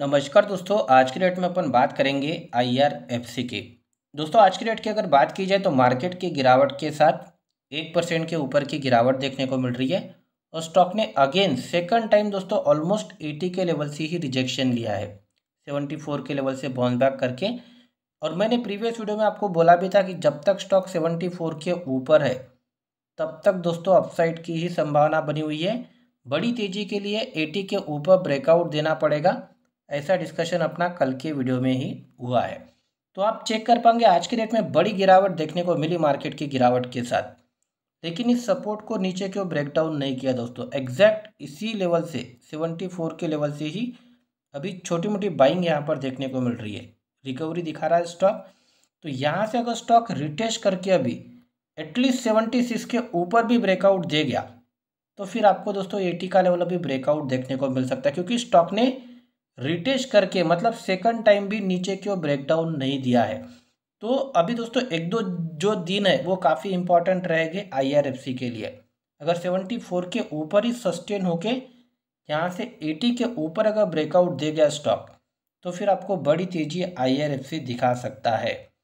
नमस्कार दोस्तों आज के डेट में अपन बात करेंगे आईआरएफसी की दोस्तों आज के डेट की अगर बात की जाए तो मार्केट की गिरावट के साथ एक परसेंट के ऊपर की गिरावट देखने को मिल रही है और स्टॉक ने अगेन सेकंड टाइम दोस्तों ऑलमोस्ट एटी के लेवल से ही रिजेक्शन लिया है सेवेंटी फोर के लेवल से बाउंस बैक करके और मैंने प्रीवियस वीडियो में आपको बोला भी था कि जब तक स्टॉक सेवेंटी फोर के ऊपर है तब तक दोस्तों अपसाइड की ही संभावना बनी हुई है बड़ी तेजी के लिए एटी के ऊपर ब्रेकआउट देना पड़ेगा ऐसा डिस्कशन अपना कल के वीडियो में ही हुआ है तो आप चेक कर पाएंगे आज के डेट में बड़ी गिरावट देखने को मिली मार्केट की गिरावट के साथ लेकिन इस सपोर्ट को नीचे क्यों ब्रेकडाउन नहीं किया दोस्तों एग्जैक्ट इसी लेवल से सेवेंटी फोर के लेवल से ही अभी छोटी मोटी बाइंग यहाँ पर देखने को मिल रही है रिकवरी दिखा रहा है स्टॉक तो यहाँ से अगर स्टॉक रिटेस्ट करके अभी एटलीस्ट सेवेंटी सिक्स के ऊपर भी ब्रेकआउट दे गया तो फिर आपको दोस्तों एटी का लेवल अभी ब्रेकआउट देखने को मिल सकता है क्योंकि स्टॉक ने रिटेश करके मतलब सेकंड टाइम भी नीचे की ओर ब्रेकडाउन नहीं दिया है तो अभी दोस्तों एक दो जो दिन है वो काफ़ी इंपॉर्टेंट रहेंगे आईआरएफसी के लिए अगर 74 के ऊपर ही सस्टेन होके यहाँ से 80 के ऊपर अगर ब्रेकआउट दे गया स्टॉक तो फिर आपको बड़ी तेज़ी आईआरएफसी दिखा सकता है